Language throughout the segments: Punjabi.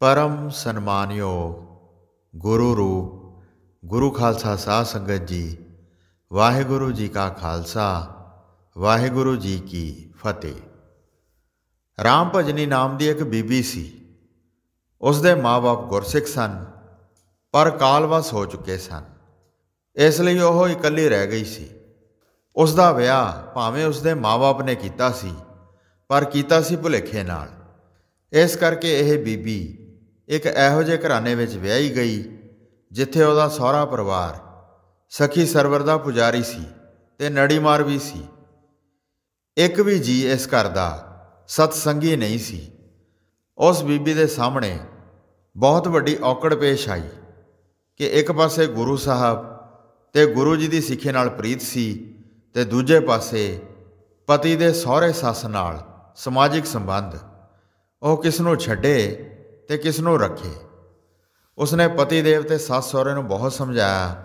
ਪਰਮ ਸਨਮਾਨਯੋਗ ਗੁਰੂ ਰੂਪ ਗੁਰੂ ਖਾਲਸਾ ਸਾਹ ਸੰਗਤ ਜੀ ਵਾਹਿਗੁਰੂ ਜੀ ਕਾ ਖਾਲਸਾ ਵਾਹਿਗੁਰੂ ਜੀ ਕੀ ਫਤਿਹ ਰਾਮ ਭਜਨੀ ਨਾਮ ਦੀ ਇੱਕ ਬੀਬੀ ਸੀ ਉਸ ਦੇ ਮਾਪੇ ਗੁਰਸਿੱਖ ਸਨ ਪਰ ਕਾਲਵਸ ਹੋ ਚੁੱਕੇ ਸਨ ਇਸ ਲਈ ਉਹ ਇਕੱਲੀ ਰਹਿ ਗਈ ਸੀ ਉਸ ਦਾ ਵਿਆਹ ਭਾਵੇਂ ਉਸ ਦੇ ਮਾਪੇ ਨੇ ਕੀਤਾ ਸੀ ਪਰ ਕੀਤਾ ਸੀ ਭੁਲੇਖੇ ਨਾਲ ਇਸ ਕਰਕੇ ਇਹ ਬੀਬੀ ਇੱਕ ਇਹੋ ਜਿਹੇ ਘਰਾਣੇ ਵਿੱਚ ਵਿਆਹੀ ਗਈ ਜਿੱਥੇ ਉਹਦਾ ਸਹੁਰਾ ਪਰਿਵਾਰ ਸਖੀ ਸਰਵਰ ਦਾ ਪੁਜਾਰੀ ਸੀ ਤੇ ਨੜੀਮਾਰ ਵੀ ਸੀ ਇੱਕ ਵੀ ਜੀ ਇਸ ਘਰ ਦਾ ਸਤਸੰਗੀ ਨਹੀਂ ਸੀ ਉਸ ਬੀਬੀ ਦੇ ਸਾਹਮਣੇ ਬਹੁਤ ਵੱਡੀ ਔਕੜ ਪੇਸ਼ ਆਈ ਕਿ ਇੱਕ ਪਾਸੇ ਗੁਰੂ ਸਾਹਿਬ ਤੇ ਗੁਰੂ ਜੀ ਦੀ ਸਿੱਖੇ ਨਾਲ ਪ੍ਰੀਤ ਸੀ ਤੇ ਦੂਜੇ ਪਾਸੇ ਪਤੀ ਦੇ ਸਹੁਰੇ ਸੱਸ ਨਾਲ ਸਮਾਜਿਕ ਸੰਬੰਧ ਉਹ ਕਿਸ ਨੂੰ ਛੱਡੇ ਤੇ ਕਿਸ ਨੂੰ ਰੱਖੇ ਉਸਨੇ ਪਤੀ ਦੇਵ ਤੇ ਸੱਸ ਸਹੁਰੇ ਨੂੰ ਬਹੁਤ ਸਮਝਾਇਆ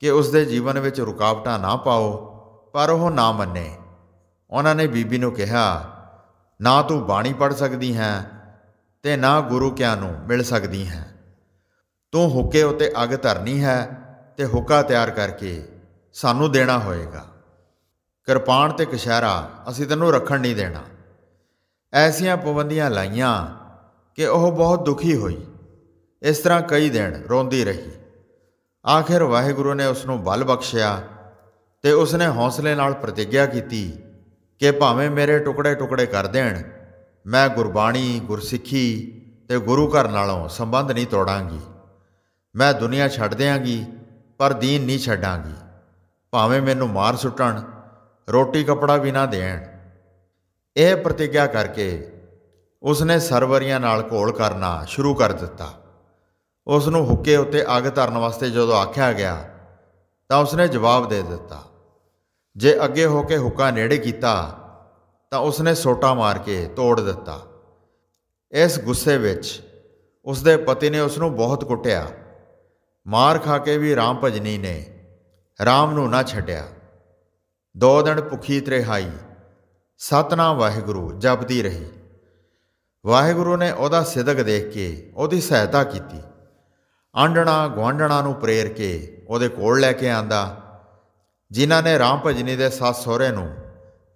ਕਿ ਉਸ ਦੇ ਜੀਵਨ ਵਿੱਚ ਰੁਕਾਵਟਾਂ ਨਾ ਪਾਓ ਪਰ ਉਹ ਨਾ ਮੰਨੇ ਉਹਨਾਂ ਨੇ ਬੀਬੀ ਨੂੰ ਕਿਹਾ ਨਾ ਤੂੰ ਬਾਣੀ ਪੜ ਸਕਦੀ ਹੈ ਤੇ ਨਾ ਗੁਰੂ ਕਿਆਂ ਨੂੰ ਮਿਲ ਸਕਦੀ ਹੈ ਤੂੰ ਹੁੱਕੇ ਉਤੇ ਅਗ ਧਰਨੀ ਹੈ ਤੇ ਹੁਕਾ ਤਿਆਰ ਕਰਕੇ ਸਾਨੂੰ ਦੇਣਾ ਹੋਏਗਾ ਕਿਰਪਾਨ ਤੇ ਕਸ਼ਹਿਰਾ ਅਸੀਂ ਤੈਨੂੰ ਰੱਖਣ ਨਹੀਂ ਦੇਣਾ ਐਸੀਆਂ ਪਾਬੰਦੀਆਂ ਲਾਈਆਂ ਕਿ ਉਹ ਬਹੁਤ ਦੁਖੀ ਹੋਈ ਇਸ ਤਰ੍ਹਾਂ ਕਈ ਦਿਨ ਰੋਂਦੀ ਰਹੀ ਆਖਿਰ ਵਾਹਿਗੁਰੂ ਨੇ ਉਸ ਨੂੰ ਬਲ ਬਖਸ਼ਿਆ ਤੇ ਉਸ ਨੇ ਹੌਸਲੇ ਨਾਲ ਪ੍ਰਤੀਗਿਆ ਕੀਤੀ ਕਿ ਭਾਵੇਂ ਮੇਰੇ ਟੁਕੜੇ ਟੁਕੜੇ ਕਰ ਦੇਣ ਮੈਂ ਗੁਰਬਾਣੀ ਗੁਰਸਿੱਖੀ ਤੇ ਗੁਰੂ ਘਰ ਨਾਲੋਂ ਸੰਬੰਧ ਨਹੀਂ ਤੋੜਾਂਗੀ ਮੈਂ ਦੁਨੀਆ ਛੱਡ ਦੇਵਾਂਗੀ ਪਰ ਦੀਨ ਨਹੀਂ ਛੱਡਾਂਗੀ ਭਾਵੇਂ ਮੈਨੂੰ ਮਾਰ ਸੁੱਟਣ ਰੋਟੀ ਕਪੜਾ ਵੀ ਨਾ ਦੇਣ ਇਹ ਪ੍ਰਤੀਗਿਆ ਕਰਕੇ ਉਸ ਨੇ ਸਰਵਰੀਆਂ ਨਾਲ ਘੋਲ ਕਰਨਾ ਸ਼ੁਰੂ ਕਰ ਦਿੱਤਾ ਉਸ ਨੂੰ ਹੁੱਕੇ ਉੱਤੇ ਅੱਗ ਧਰਨ ਵਾਸਤੇ ਜਦੋਂ ਆਖਿਆ ਗਿਆ ਤਾਂ ਉਸ ਨੇ ਜਵਾਬ ਦੇ ਦਿੱਤਾ ਜੇ ਅੱਗੇ ਹੋ ਕੇ ਹੁੱਕਾ ਨੇੜੇ ਕੀਤਾ ਤਾਂ ਉਸ ਨੇ ਸੋਟਾ ਮਾਰ ਕੇ ਤੋੜ ਦਿੱਤਾ ਇਸ ਗੁੱਸੇ ਵਿੱਚ ਉਸ ਦੇ ਪਤੀ ਨੇ ਉਸ ਨੂੰ ਬਹੁਤ ਕੁੱਟਿਆ ਮਾਰ ਖਾ ਕੇ ਵੀ ਰਾਮ ਭਜਨੀ ਨੇ ਰਾਮ ਨੂੰ ਨਾ ਛੱਡਿਆ ਦੋ ਦਿਨ ਭੁੱਖੀ ਤ੍ਰਿਹਾਈ ਸਤਨਾਮ ਵਾਹਿਗੁਰੂ ਜਪਦੀ ਰਹੀ ਵਾਹਿਗੁਰੂ ਨੇ ਉਹਦਾ ਸਿਦਕ ਦੇਖ ਕੇ ਉਹਦੀ ਸਹਾਇਤਾ ਕੀਤੀ ਆਂਡਣਾ ਗਵਾਂਡਣਾ ਨੂੰ ਪ੍ਰੇਰ ਕੇ ਉਹਦੇ ਕੋਲ ਲੈ ਕੇ ਆਂਦਾ ਜਿਨ੍ਹਾਂ ਨੇ ਰਾਮ ਭਜਨੀ ਦੇ ਸੱਸ ਸਹੁਰੇ ਨੂੰ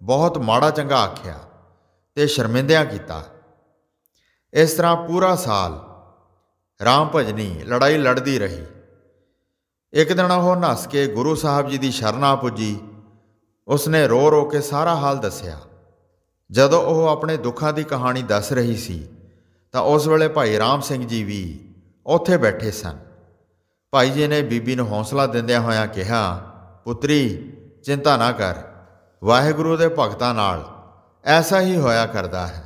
ਬਹੁਤ ਮਾੜਾ ਚੰਗਾ ਆਖਿਆ ਤੇ ਸ਼ਰਮਿੰਦਿਆ ਕੀਤਾ ਇਸ ਤਰ੍ਹਾਂ ਪੂਰਾ ਸਾਲ ਰਾਮ ਭਜਨੀ ਲੜਾਈ ਲੜਦੀ ਰਹੀ ਇੱਕ ਦਿਨ ਉਹ ਨਸ ਕੇ ਗੁਰੂ ਸਾਹਿਬ ਜੀ ਦੀ ਸ਼ਰਨਾ ਪੁੱਜੀ ਉਸਨੇ ਰੋ ਰੋ ਕੇ ਸਾਰਾ ਹਾਲ ਦੱਸਿਆ ਜਦੋਂ ਉਹ ਆਪਣੇ ਦੁੱਖਾਂ ਦੀ ਕਹਾਣੀ ਦੱਸ ਰਹੀ ਸੀ ਤਾਂ ਉਸ ਵੇਲੇ ਭਾਈ ਰਾਮ ਸਿੰਘ ਜੀ ਵੀ ਉੱਥੇ ਬੈਠੇ ਸਨ ਭਾਈ ਜੀ ਨੇ ਬੀਬੀ ਨੂੰ ਹੌਸਲਾ ਦਿੰਦਿਆਂ ਹੋਇਆਂ ਕਿਹਾ ਪੁੱਤਰੀ ਚਿੰਤਾ ਨਾ ਕਰ ਵਾਹਿਗੁਰੂ ਦੇ ਭਗਤਾਂ ਨਾਲ ਐਸਾ ਹੀ ਹੋਇਆ ਕਰਦਾ ਹੈ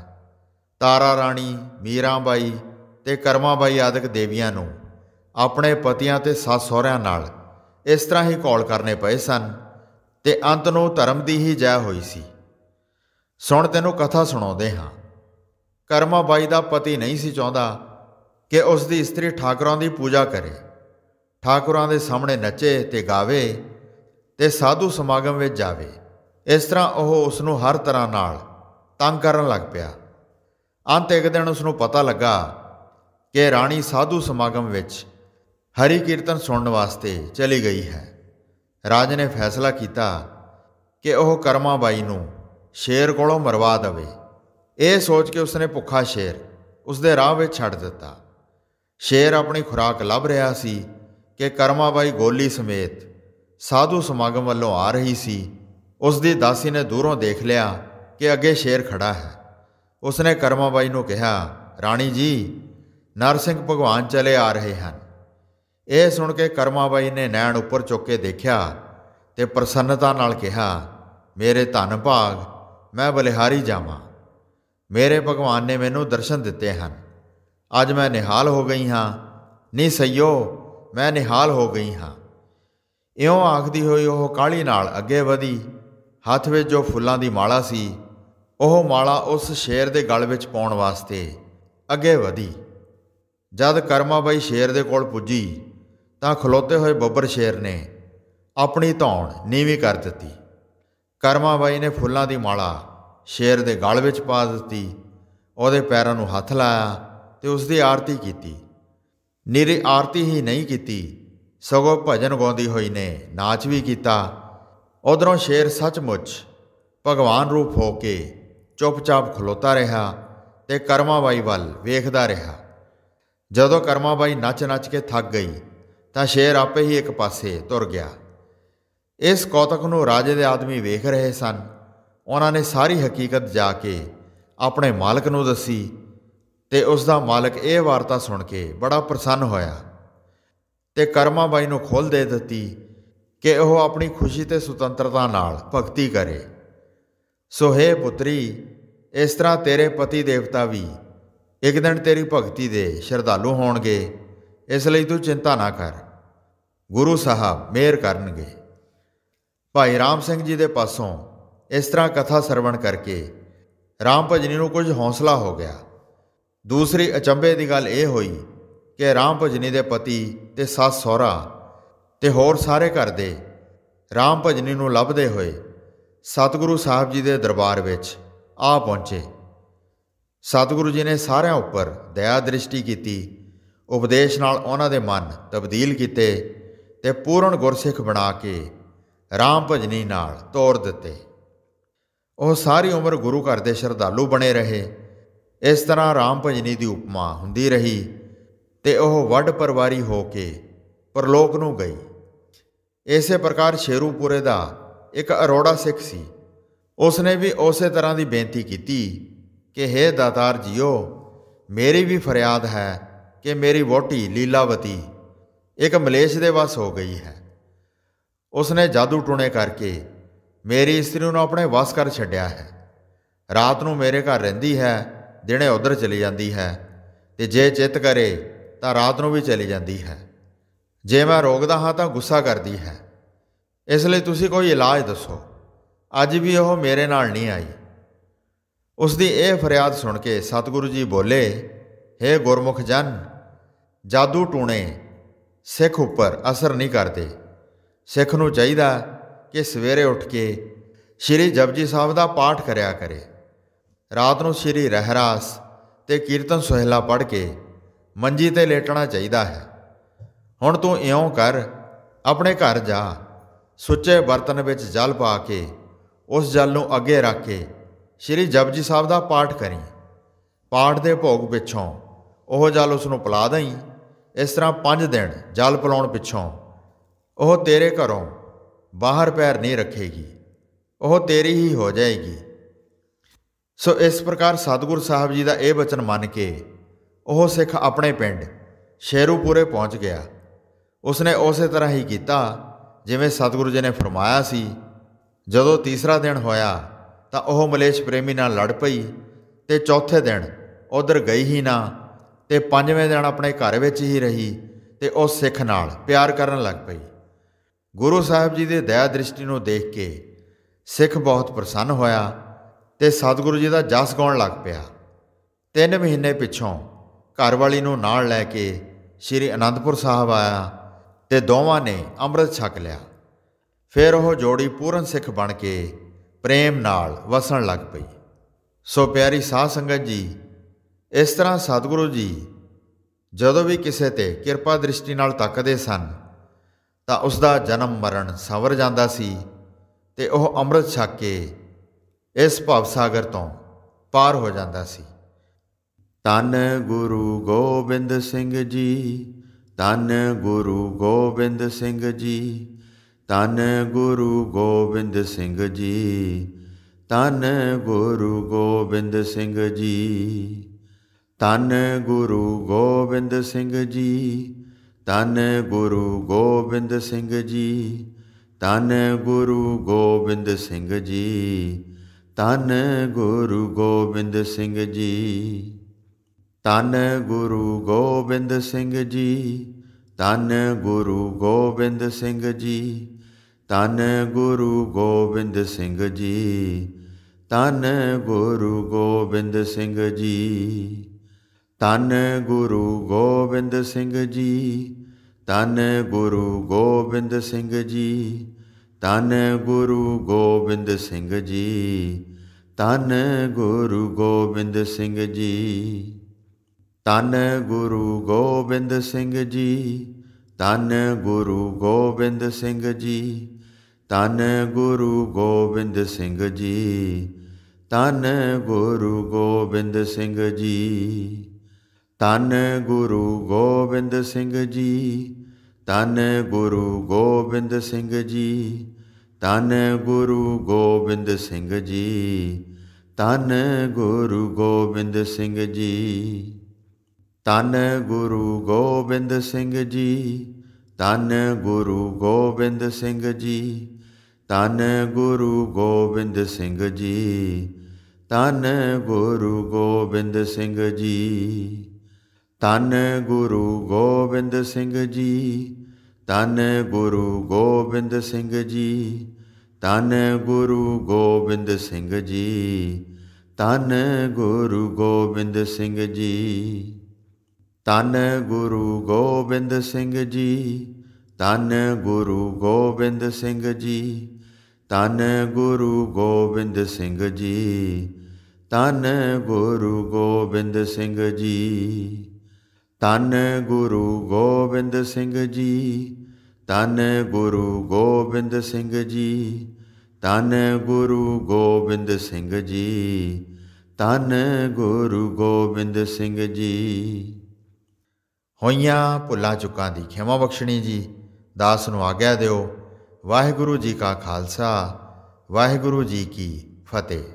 ਤਾਰਾ ਰਾਣੀ ਮੀਰਾਬਾਈ ਤੇ ਕਰਮਾਬਾਈ ਆਦਿਕ ਦੇਵੀਆਂ ਨੂੰ ਆਪਣੇ ਪਤੀਆਂ ਤੇ ਸੱਸ ਸਹੁਰਿਆਂ ਨਾਲ ਇਸ ਤਰ੍ਹਾਂ ਹੀ ਕੌਲ ਕਰਨੇ ਪਏ ਸਨ ਤੇ ਅੰਤ ਨੂੰ ਧਰਮ ਦੀ ਹੀ ਜੈ ਹੋਈ ਸੀ ਸੁਣ ਤੈਨੂੰ ਕਥਾ ਸੁਣਾਉਂਦੇ ਹਾਂ ਕਰਮਾ ਬਾਈ ਦਾ ਪਤੀ ਨਹੀਂ ਸੀ ਚਾਹੁੰਦਾ ਕਿ ਉਸ ਦੀ ਇਸਤਰੀ ਠਾਕੁਰਾਂ ਦੀ ਪੂਜਾ ਕਰੇ ਠਾਕੁਰਾਂ ਦੇ ਸਾਹਮਣੇ ਨੱਚੇ ਤੇ ਗਾਵੇ ਤੇ ਸਾਧੂ ਸਮਾਗਮ ਵਿੱਚ ਜਾਵੇ ਇਸ ਤਰ੍ਹਾਂ ਉਹ ਉਸ ਨੂੰ ਹਰ ਤਰ੍ਹਾਂ ਨਾਲ ਤੰਗ ਕਰਨ ਲੱਗ ਪਿਆ ਅੰਤ ਇੱਕ ਦਿਨ ਉਸ ਨੂੰ ਪਤਾ ਲੱਗਾ ਕਿ ਰਾਣੀ ਸਾਧੂ ਸਮਾਗਮ ਵਿੱਚ ਹਰੀ ਕੀਰਤਨ ਸੁਣਨ ਵਾਸਤੇ ਚਲੀ ਗਈ ਹੈ ਰਾਜ ਨੇ ਫੈਸਲਾ ਕੀਤਾ ਕਿ ਉਹ ਕਰਮਾਬਾਈ ਨੂੰ ਸ਼ੇਰ ਕੋਲੋਂ ਮਰਵਾ ਦਵੇ ਇਹ ਸੋਚ ਕੇ ਉਸਨੇ ਭੁੱਖਾ ਸ਼ੇਰ ਉਸਦੇ ਰਾਹ ਵਿੱਚ ਛੱਡ ਦਿੱਤਾ ਸ਼ੇਰ ਆਪਣੀ ਖੁਰਾਕ ਲੱਭ ਰਿਹਾ ਸੀ ਕਿ ਕਰਮਾਬਾਈ ਗੋਲੀ ਸਮੇਤ ਸਾਧੂ ਸਮਾਗਮ ਵੱਲੋਂ ਆ ਰਹੀ ਸੀ ਉਸ ਦੀ ਦਾਸੀ ਨੇ ਦੂਰੋਂ ਦੇਖ ਲਿਆ ਕਿ ਅੱਗੇ ਸ਼ੇਰ ਖੜਾ ਹੈ ਉਸਨੇ ਕਰਮਾਬਾਈ ਨੂੰ ਕਿਹਾ ਰਾਣੀ ਜੀ ਨਰਸਿੰਘ ਭਗਵਾਨ ਚਲੇ ਆ ਰਹੇ ਹਨ ਇਹ ਸੁਣ ਕੇ ਕਰਮਾਬਾਈ ਨੇ ਨੈਣ ਉੱਪਰ ਚੁੱਕ ਕੇ ਦੇਖਿਆ ਤੇ ਪ੍ਰਸੰਨਤਾ ਨਾਲ ਕਿਹਾ ਮੇਰੇ ਧੰਨ ਭਾਗ ਮੈਂ ਬਲਿਹਾਰੀ ਜਾਵਾਂ ਮੇਰੇ ਭਗਵਾਨ ਨੇ ਮੈਨੂੰ ਦਰਸ਼ਨ ਦਿੱਤੇ ਹਨ ਅੱਜ ਮੈਂ ਨਿਹਾਲ ਹੋ ਗਈ ਹਾਂ ਨੀ ਸਈਓ ਮੈਂ ਨਿਹਾਲ ਹੋ ਗਈ ਹਾਂ ਇਉਂ ਆਖਦੀ ਹੋਈ ਉਹ ਕਾਲੀ ਨਾਲ ਅੱਗੇ ਵਧੀ ਹੱਥ ਵਿੱਚ ਜੋ ਫੁੱਲਾਂ ਦੀ ਮਾਲਾ ਸੀ ਉਹ ਮਾਲਾ ਉਸ ਸ਼ੇਰ ਦੇ ਗਲ ਵਿੱਚ ਪਾਉਣ ਵਾਸਤੇ ਅੱਗੇ ਵਧੀ ਜਦ ਕਰਮਾਬਾਈ ਸ਼ੇਰ ਦੇ ਕੋਲ ਪੁੱਜੀ ਤਾਂ ਖਲੋਤੇ ਹੋਏ ਬੱਬਰ ਸ਼ੇਰ ਨੇ ਆਪਣੀ ਧੌਣ ਨੀਵੀਂ ਕਰ ਦਿੱਤੀ ਕਰਮਾ ਬਾਈ ਨੇ ਫੁੱਲਾਂ ਦੀ ਮਾਲਾ ਸ਼ੇਰ ਦੇ ਗਲ ਵਿੱਚ ਪਾ ਦਿੱਤੀ ਉਹਦੇ ਪੈਰਾਂ ਨੂੰ ਹੱਥ ਲਾਇਆ ਤੇ ਉਸ ਦੀ ਆਰਤੀ ਕੀਤੀ ਨਿਰੇ ਆਰਤੀ ਹੀ ਨਹੀਂ ਕੀਤੀ ਸਗੋਂ ਭਜਨ ਗਾਉਂਦੀ ਹੋਈ ਨੇ ਨਾਚ ਵੀ ਕੀਤਾ ਉਧਰੋਂ ਸ਼ੇਰ ਸੱਚਮੁੱਚ ਭਗਵਾਨ ਰੂਪ ਹੋ ਕੇ ਚੁੱਪਚਾਪ ਖਲੋਤਾ ਰਿਹਾ ਤੇ ਕਰਮਾਬਾਈ ਵੱਲ ਵੇਖਦਾ ਰਿਹਾ ਜਦੋਂ ਕਰਮਾਬਾਈ ਨੱਚ-ਨੱਚ ਕੇ ਥੱਕ ਗਈ ਤਾਂ ਸ਼ੇਰ ਆਪੇ ਹੀ ਇੱਕ ਪਾਸੇ ਤੁਰ ਗਿਆ ਇਸ ਕੌਤਕ ਨੂੰ ਰਾਜੇ ਦੇ ਆਦਮੀ ਵੇਖ ਰਹੇ ਸਨ ਉਹਨਾਂ ਨੇ ਸਾਰੀ ਹਕੀਕਤ ਜਾ ਕੇ ਆਪਣੇ ਮਾਲਕ ਨੂੰ ਦੱਸੀ ਤੇ ਉਸ ਦਾ ਮਾਲਕ ਇਹ ਵਾਰਤਾ ਸੁਣ ਕੇ ਬੜਾ ਪ੍ਰਸੰਨ ਹੋਇਆ ਤੇ ਕਰਮਾ ਬਾਈ ਨੂੰ ਖੋਲ ਦੇ ਦਿੱਤੀ ਕਿ ਉਹ ਆਪਣੀ ਖੁਸ਼ੀ ਤੇ ਸੁਤੰਤਰਤਾ ਨਾਲ ਭਗਤੀ ਕਰੇ ਸੋ ਹੈ ਪੁੱਤਰੀ ਇਸ ਤਰ੍ਹਾਂ ਤੇਰੇ ਪਤੀ ਦੇਵਤਾ ਵੀ ਇੱਕ ਦਿਨ ਤੇਰੀ ਭਗਤੀ ਦੇ ਸ਼ਰਧਾਲੂ ਹੋਣਗੇ ਇਸ ਲਈ ਤੂੰ ਚਿੰਤਾ ਨਾ ਕਰ ਗੁਰੂ ਸਾਹਿਬ ਮੇਰ ਕਰਨਗੇ ਭਾਈ ਰਾਮ ਸਿੰਘ ਜੀ ਦੇ ਪਾਸੋਂ ਇਸ ਤਰ੍ਹਾਂ ਕਥਾ ਸਰਵਣ ਕਰਕੇ ਰਾਮ ਭਜਨੀ ਨੂੰ ਕੁਝ ਹੌਸਲਾ ਹੋ ਗਿਆ ਦੂਸਰੀ ਅਚੰਬੇ ਦੀ ਗੱਲ ਇਹ ਹੋਈ ਕਿ ਰਾਮ ਭਜਨੀ ਦੇ ਪਤੀ ਤੇ ਸੱਸ ਸਹੁਰਾ ਤੇ ਹੋਰ ਸਾਰੇ ਘਰ ਦੇ ਰਾਮ ਭਜਨੀ ਨੂੰ ਲੱਭਦੇ ਹੋਏ ਸਤਿਗੁਰੂ ਸਾਹਿਬ ਜੀ ਦੇ ਦਰਬਾਰ ਵਿੱਚ ਆ ਪਹੁੰਚੇ ਸਤਿਗੁਰੂ ਜੀ ਨੇ ਸਾਰਿਆਂ ਉੱਪਰ ਦਇਆ ਦ੍ਰਿਸ਼ਟੀ ਕੀਤੀ ਉਪਦੇਸ਼ ਨਾਲ ਉਹਨਾਂ ਦੇ ਮਨ ਤਬਦੀਲ ਕੀਤੇ ਤੇ ਪੂਰਨ ਗੁਰਸਿੱਖ ਬਣਾ ਕੇ ਰਾਮ ਭਜਨੀ ਨਾਲ ਤੋੜ ਦਿੱਤੇ ਉਹ ਸਾਰੀ ਉਮਰ ਗੁਰੂ ਘਰ ਦੇ ਸ਼ਰਧਾਲੂ ਬਣੇ ਰਹੇ ਇਸ ਤਰ੍ਹਾਂ ਰਾਮ ਭਜਨੀ ਦੀ ਉਪਮਾ ਹੁੰਦੀ ਰਹੀ ਤੇ ਉਹ ਵੱਡ ਪਰਵਾਰੀ ਹੋ ਕੇ ਪਰਲੋਕ ਨੂੰ ਗਈ ਇਸੇ ਪ੍ਰਕਾਰ ਸ਼ੇਰੂਪੁਰੇ ਦਾ ਇੱਕ ਅਰੋੜਾ ਸਿੱਖ ਸੀ ਉਸਨੇ ਵੀ ਉਸੇ ਤਰ੍ਹਾਂ ਦੀ ਬੇਨਤੀ ਕੀਤੀ ਕਿ हे ਦਾਤਾਰ ਜੀਓ ਮੇਰੀ ਵੀ ਫਰਿਆਦ ਹੈ ਕਿ ਮੇਰੀ ਵੋਟੀ ਲੀਲਾਵਤੀ ਇੱਕ ਮਲੇਸ਼ ਦੇ ਵਸ ਹੋ ਗਈ ਹੈ ਉਸ ਨੇ ਜਾਦੂ ਟੂਣੇ ਕਰਕੇ ਮੇਰੀ ਇਸਤਰੀ ਨੂੰ ਆਪਣੇ ਵਸ ਕਰ ਛੱਡਿਆ ਹੈ ਰਾਤ ਨੂੰ ਮੇਰੇ ਘਰ ਰਹਿੰਦੀ ਹੈ ਦਿਨੇ ਉਧਰ ਚਲੀ ਜਾਂਦੀ ਹੈ ਤੇ ਜੇ ਚਿੱਤ ਕਰੇ ਤਾਂ ਰਾਤ ਨੂੰ ਵੀ ਚਲੀ ਜਾਂਦੀ ਹੈ ਜੇ ਮੈਂ ਰੋਗਦਾ ਹਾਂ ਤਾਂ ਗੁੱਸਾ ਕਰਦੀ ਹੈ ਇਸ ਲਈ ਤੁਸੀਂ ਕੋਈ ਇਲਾਜ ਦੱਸੋ ਅੱਜ ਵੀ ਉਹ ਮੇਰੇ ਨਾਲ ਨਹੀਂ ਆਈ ਉਸ ਦੀ ਇਹ ਫਰਿਆਦ ਸੁਣ ਕੇ ਸਤਿਗੁਰੂ ਜੀ ਬੋਲੇ हे ਗੁਰਮੁਖ ਜਨ ਜਾਦੂ ਟੂਣੇ ਸਿੱਖ ਉੱਪਰ ਅਸਰ ਨਹੀਂ ਕਰਦੇ ਸਿੱਖ ਨੂੰ ਚਾਹੀਦਾ ਕਿ ਸਵੇਰੇ ਉੱਠ ਕੇ ਸ਼੍ਰੀ ਜਪਜੀ ਸਾਹਿਬ ਦਾ ਪਾਠ ਕਰਿਆ ਕਰੇ ਰਾਤ ਨੂੰ ਸ਼੍ਰੀ ਰਹਿਰਾਸ ਤੇ ਕੀਰਤਨ ਸੁਹਿਲਾ ਪੜ੍ਹ ਕੇ ਮੰਜੀ ਤੇ ਲੇਟਣਾ ਚਾਹੀਦਾ ਹੈ ਹੁਣ ਤੂੰ ਇਉਂ ਕਰ ਆਪਣੇ ਘਰ ਜਾ ਸੁੱਚੇ ਬਰਤਨ ਵਿੱਚ ਜਲ ਪਾ ਕੇ ਉਸ ਜਲ ਨੂੰ ਅੱਗੇ ਰੱਖ ਕੇ ਸ਼੍ਰੀ ਜਪਜੀ ਸਾਹਿਬ ਦਾ ਪਾਠ ਕਰੀ ਪਾਠ ਦੇ ਭੋਗ ਪਿੱਛੋਂ ਉਹ ਜਲ ਉਸ ਨੂੰ ਪਿਲਾ ਦਈ ਇਸ ਤਰ੍ਹਾਂ 5 ਦਿਨ ਜਲ ਪਿਲਾਉਣ ਪਿੱਛੋਂ ਉਹ ਤੇਰੇ ਘਰੋਂ ਬਾਹਰ ਪੈਰ ਨਹੀਂ ਰੱਖੇਗੀ ਉਹ ਤੇਰੀ ਹੀ ਹੋ ਜਾਏਗੀ ਸੋ ਇਸ ਪ੍ਰਕਾਰ ਸਤਿਗੁਰ ਸਾਹਿਬ ਜੀ ਦਾ ਇਹ ਵਚਨ ਮੰਨ ਕੇ ਉਹ ਸਿੱਖ ਆਪਣੇ ਪਿੰਡ ਸ਼ੇਰੂਪੁਰੇ ਪਹੁੰਚ ਗਿਆ ਉਸਨੇ ਉਸੇ ਤਰ੍ਹਾਂ ਹੀ ਕੀਤਾ ਜਿਵੇਂ ਸਤਗੁਰੂ ਜੀ ਨੇ ਫਰਮਾਇਆ ਸੀ ਜਦੋਂ ਤੀਸਰਾ ਦਿਨ ਹੋਇਆ ਤਾਂ ਉਹ ਮਲੇਸ਼ ਪ੍ਰੇਮੀ ਨਾਲ ਲੜ ਪਈ ਤੇ ਚੌਥੇ ਦਿਨ ਉਧਰ ਗਈ ਹੀ ਨਾ ਤੇ ਪੰਜਵੇਂ ਦਿਨ ਆਪਣੇ ਘਰ ਵਿੱਚ ਹੀ ਰਹੀ ਤੇ ਉਹ ਸਿੱਖ ਨਾਲ ਪਿਆਰ ਕਰਨ ਲੱਗ ਪਈ ਗੁਰੂ ਸਾਹਿਬ ਜੀ ਦੇ ਦਇਆ ਦ੍ਰਿਸ਼ਟੀ ਨੂੰ ਦੇਖ ਕੇ ਸਿੱਖ ਬਹੁਤ ਪ੍ਰਸੰਨ ਹੋਇਆ ਤੇ ਸਤਿਗੁਰੂ ਜੀ ਦਾ ਜਸ ਗਾਉਣ ਲੱਗ ਪਿਆ 3 ਮਹੀਨੇ ਪਿੱਛੋਂ ਘਰ ਵਾਲੀ ਨੂੰ ਨਾਲ ਲੈ ਕੇ ਸ੍ਰੀ ਅਨੰਦਪੁਰ ਸਾਹਿਬ ਆਇਆ ਤੇ ਦੋਵਾਂ ਨੇ ਅੰਮ੍ਰਿਤ ਛਕ ਲਿਆ ਫਿਰ ਉਹ ਜੋੜੀ ਪੂਰਨ ਸਿੱਖ ਬਣ ਕੇ ਪ੍ਰੇਮ ਨਾਲ ਵਸਣ ਲੱਗ ਪਈ ਸੋ ਪਿਆਰੀ ਸਾਧ ਸੰਗਤ ਜੀ ਇਸ ਤਰ੍ਹਾਂ ਸਤਿਗੁਰੂ ਜੀ ਜਦੋਂ ਵੀ ਕਿਸੇ ਤੇ ਕਿਰਪਾ ਦ੍ਰਿਸ਼ਟੀ ਨਾਲ ਤੱਕਦੇ ਸਨ ਤਾਂ ਉਸ ਦਾ ਜਨਮ ਮਰਨ ਸਵਰ ਜਾਂਦਾ ਸੀ ਤੇ ਉਹ ਅੰਮ੍ਰਿਤ ਛਕ ਕੇ ਇਸ ਭਵ ਸਾਗਰ ਤੋਂ ਪਾਰ ਹੋ ਜਾਂਦਾ ਸੀ ਤਨ ਗੁਰੂ ਗੋਬਿੰਦ ਸਿੰਘ ਜੀ ਤਨ ਗੁਰੂ ਗੋਬਿੰਦ ਸਿੰਘ ਜੀ ਤਨ ਗੁਰੂ ਗੋਬਿੰਦ ਸਿੰਘ ਜੀ ਤਨ ਗੁਰੂ ਗੋਬਿੰਦ ਸਿੰਘ ਜੀ ਤਨ ਗੁਰੂ ਗੋਬਿੰਦ ਸਿੰਘ ਜੀ ਤਨ ਗੁਰੂ ਗੋਬਿੰਦ ਸਿੰਘ ਜੀ ਤਨ ਗੁਰੂ ਗੋਬਿੰਦ ਸਿੰਘ ਜੀ ਤਨ ਗੁਰੂ ਗੋਬਿੰਦ ਸਿੰਘ ਜੀ ਤਨ ਗੁਰੂ ਗੋਬਿੰਦ ਸਿੰਘ ਜੀ ਤਨ ਗੁਰੂ ਗੋਬਿੰਦ ਸਿੰਘ ਜੀ ਤਨ ਗੁਰੂ ਗੋਬਿੰਦ ਸਿੰਘ ਜੀ ਤਨ ਗੁਰੂ ਗੋਬਿੰਦ ਸਿੰਘ ਜੀ ਤਨ ਗੁਰੂ ਗੋਬਿੰਦ ਸਿੰਘ ਜੀ ਤਨ ਗੁਰੂ ਗੋਬਿੰਦ ਸਿੰਘ ਜੀ ਤਨ ਗੁਰੂ ਗੋਬਿੰਦ ਸਿੰਘ ਜੀ ਤਨ ਗੁਰੂ ਗੋਬਿੰਦ ਸਿੰਘ ਜੀ ਤਨ ਗੁਰੂ ਗੋਬਿੰਦ ਸਿੰਘ ਜੀ ਤਨ ਗੁਰੂ ਗੋਬਿੰਦ ਸਿੰਘ ਜੀ ਤਨ ਗੁਰੂ ਗੋਬਿੰਦ ਸਿੰਘ ਜੀ ਤਨ ਗੁਰੂ ਗੋਬਿੰਦ ਸਿੰਘ ਜੀ ਤਨ ਗੁਰੂ ਗੋਬਿੰਦ ਸਿੰਘ ਜੀ ਤਨ ਗੁਰੂ ਗੋਬਿੰਦ ਸਿੰਘ ਜੀ ਤਨ ਗੁਰੂ ਗੋਬਿੰਦ ਸਿੰਘ ਜੀ ਤਨ ਗੁਰੂ ਗੋਬਿੰਦ ਸਿੰਘ ਜੀ ਤਨ ਗੁਰੂ ਗੋਬਿੰਦ ਸਿੰਘ ਜੀ ਤਨ ਗੁਰੂ ਗੋਬਿੰਦ ਸਿੰਘ ਜੀ ਤਨ ਗੁਰੂ ਗੋਬਿੰਦ ਸਿੰਘ ਜੀ ਤਨ ਗੁਰੂ ਗੋਬਿੰਦ ਸਿੰਘ ਜੀ ਤਨ ਗੁਰੂ ਗੋਬਿੰਦ ਸਿੰਘ ਜੀ ਤਨ ਗੁਰੂ ਗੋਬਿੰਦ ਸਿੰਘ ਜੀ ਤਨ ਗੁਰੂ ਗੋਬਿੰਦ ਸਿੰਘ ਜੀ ਤਨ ਗੁਰੂ ਗੋਬਿੰਦ ਸਿੰਘ ਜੀ ਤਨ ਗੁਰੂ ਗੋਬਿੰਦ ਸਿੰਘ ਜੀ ਤਨ ਗੁਰੂ ਗੋਬਿੰਦ ਸਿੰਘ ਜੀ ਤਨ ਗੁਰੂ ਗੋਬਿੰਦ ਸਿੰਘ ਜੀ ਤਨ ਗੁਰੂ ਗੋਬਿੰਦ ਸਿੰਘ ਜੀ ਤਨ ਗੁਰੂ ਗੋਬਿੰਦ ਸਿੰਘ ਜੀ ਤਨ ਗੁਰੂ ਗੋਬਿੰਦ ਸਿੰਘ ਜੀ ਤਨ ਗੁਰੂ ਗੋਬਿੰਦ ਸਿੰਘ ਜੀ ਤਨ ਗੁਰੂ ਗੋਬਿੰਦ ਸਿੰਘ ਜੀ ਹੋਈਆਂ ਭੁੱਲਾ ਚੁੱਕਾਂ ਦੀ ਖਿਮਾ ਬਖਸ਼ਣੀ ਜੀ ਦਾਸ ਨੂੰ ਆਗਿਆ ਦਿਓ ਵਾਹਿਗੁਰੂ ਜੀ ਕਾ ਖਾਲਸਾ ਵਾਹਿਗੁਰੂ ਜੀ ਕੀ ਫਤਿਹ